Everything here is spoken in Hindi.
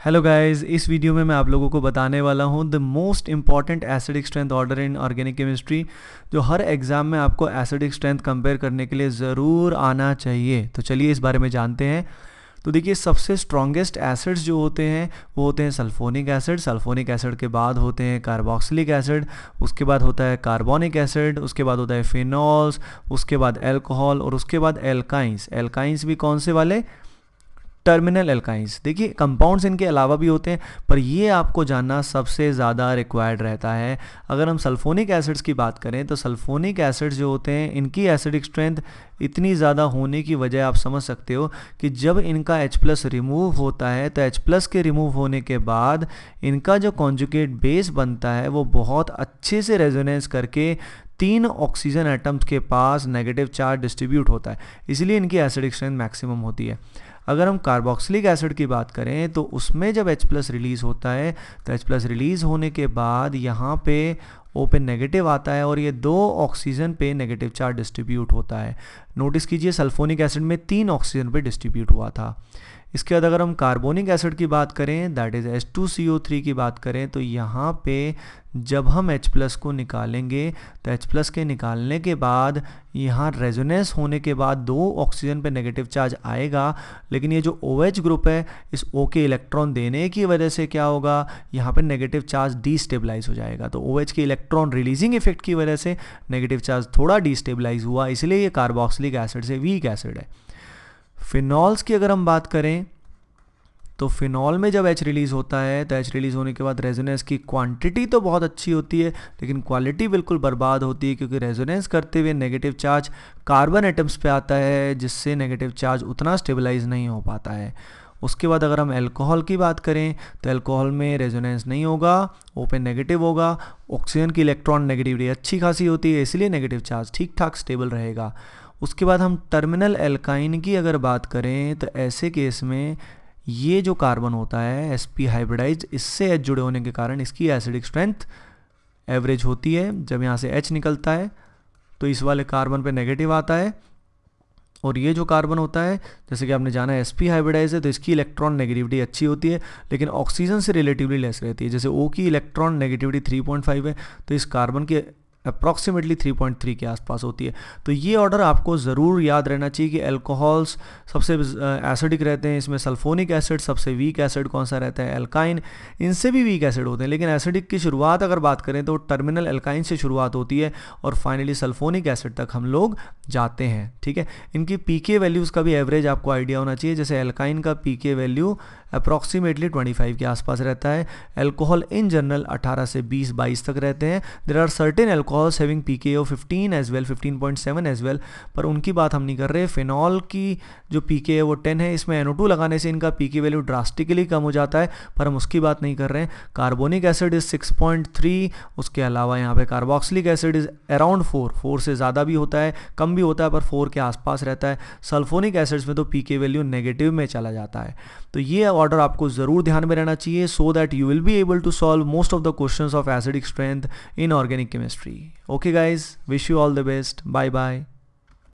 हेलो गाइस इस वीडियो में मैं आप लोगों को बताने वाला हूँ the most important acidic strength order in organic chemistry जो हर एग्ज़ाम में आपको एसिडिक स्ट्रेंथ कंपेयर करने के लिए ज़रूर आना चाहिए तो चलिए इस बारे में जानते हैं तो देखिए सबसे स्ट्रॉन्गेस्ट एसिड्स जो होते हैं वो होते हैं सल्फोनिक एसिड सल्फोनिक एसिड के बाद होते हैं कार्बोक्सिलिक एसिड उसके बाद होता है कार्बोनिक एसिड उसके बाद होता है फिनॉल्स उसके बाद एल्कोहल और उसके बाद एल्काइंस एल्काइंस भी कौन से वाले टर्मिनल एल्काइंस देखिए कंपाउंड्स इनके अलावा भी होते हैं पर ये आपको जानना सबसे ज़्यादा रिक्वायर्ड रहता है अगर हम सल्फोनिक एसिड्स की बात करें तो सल्फोनिक एसिड्स जो होते हैं इनकी एसिडिक स्ट्रेंथ इतनी ज़्यादा होने की वजह आप समझ सकते हो कि जब इनका H प्लस रिमूव होता है तो H प्लस के रिमूव होने के बाद इनका जो कॉन्जुकेट बेस बनता है वो बहुत अच्छे से रेजोनेंस करके तीन ऑक्सीजन एटम्स के पास नेगेटिव चार्ज डिस्ट्रीब्यूट होता है इसलिए इनकी एसिडिक स्ट्रेंथ मैक्सिमम होती है अगर हम कार्बोक्सिलिक एसिड की बात करें तो उसमें जब H प्लस रिलीज़ होता है तो H प्लस रिलीज़ होने के बाद यहाँ पे ओ पे नेगेटिव आता है और ये दो ऑक्सीजन पे नेगेटिव चार्ज डिस्ट्रीब्यूट होता है नोटिस कीजिए सल्फोनिक एसिड में तीन ऑक्सीजन पे डिस्ट्रीब्यूट हुआ था इसके बाद अगर हम कार्बोनिक एसिड की बात करें that is H two C O three की बात करें तो यहाँ पे जब हम H प्लस को निकालेंगे तो H प्लस के निकालने के बाद यहाँ रेजोनेंस होने के बाद दो ऑक्सीजन पे नेगेटिव चार्ज आएगा लेकिन ये जो ओ OH ग्रुप है इस O के इलेक्ट्रॉन देने की वजह से क्या होगा यहाँ पे नेगेटिव चार्ज डिस्टेबलाइज हो जाएगा तो ओ OH के इलेक्ट्रॉन इलेक्ट्रॉन रिलीजिंग इफेक्ट की वजह से नेगेटिव चार्ज थोड़ा डिस्टेबलाइज हुआ इसलिए ये कार्बोक्सिलिक एसिड से वीक एसिड है फिनॉल्स की अगर हम बात करें तो फिनॉल में जब एच रिलीज़ होता है तो एच रिलीज़ होने के बाद रेजोनेंस की क्वांटिटी तो बहुत अच्छी होती है लेकिन क्वालिटी बिल्कुल बर्बाद होती है क्योंकि रेजोनेंस करते हुए नेगेटिव चार्ज कार्बन एटम्स पे आता है जिससे नेगेटिव चार्ज उतना स्टेबलाइज नहीं हो पाता है उसके बाद अगर हम एल्कोहल की बात करें तो एल्कोहल में रेजोनेंस नहीं होगा ओपन नेगेटिव e होगा ऑक्सीजन की इलेक्ट्रॉन नेगेटिविटी अच्छी खासी होती है इसलिए नेगेटिव चार्ज ठीक ठाक स्टेबल रहेगा उसके बाद हम टर्मिनल एल्काइन की अगर बात करें तो ऐसे केस में ये जो कार्बन होता है एस पी इससे एच जुड़े होने के कारण इसकी एसिडिक स्ट्रेंथ एवरेज होती है जब यहाँ से एच निकलता है तो इस वाले कार्बन पे नेगेटिव आता है और ये जो कार्बन होता है जैसे कि आपने जाना है एस पी हाइब्रिडाइज है तो इसकी इलेक्ट्रॉन नेगेटिविटी अच्छी होती है लेकिन ऑक्सीजन से रिलेटिवली लेस रहती है जैसे ओ की electronegativity three point five है तो इस कार्बन के अप्रॉक्सीमेटली 3.3 के आसपास होती है तो ये ऑर्डर आपको ज़रूर याद रहना चाहिए कि अल्कोहल्स सबसे एसिडिक रहते हैं इसमें सल्फोनिक एसिड सबसे वीक एसिड कौन सा रहता है एल्काइन इनसे भी वीक एसिड होते हैं लेकिन एसिडिक की शुरुआत अगर बात करें तो टर्मिनल एल्काइन से शुरुआत होती है और फाइनली सल्फोनिक एसिड तक हम लोग जाते हैं ठीक है इनकी पी वैल्यूज़ का भी एवरेज आपको आइडिया होना चाहिए जैसे एल्काइन का पी के वैल्यू अप्रॉक्सीमेटली 25 के आसपास रहता है एल्कोहल इन जनरल 18 से 20 22 तक रहते हैं there are certain alcohol alcohols having p K a fifteen as well fifteen point seven as well पर उनकी बात हम नहीं कर रहे फिनॉल की जो पी के है वो टेन है इसमें एनो टू लगाने से इनका पी के वैल्यू ड्रास्टिकली कम हो जाता है पर हम उसकी बात नहीं कर रहे हैं carbonic acid is six point three उसके अलावा यहाँ पे carboxylic acid is around four four से ज़्यादा भी होता है कम भी होता है पर फोर के आसपास रहता है सल्फोनिक एसिड्स में तो पी के वैल्यू नेगेटिव में चला जाता है तो ये ऑर्डर आपको ज़रूर ध्यान में रहना चाहिए so that you will be able to solve most of the question of acidic strength in organic chemistry okay guys wish you all the best bye bye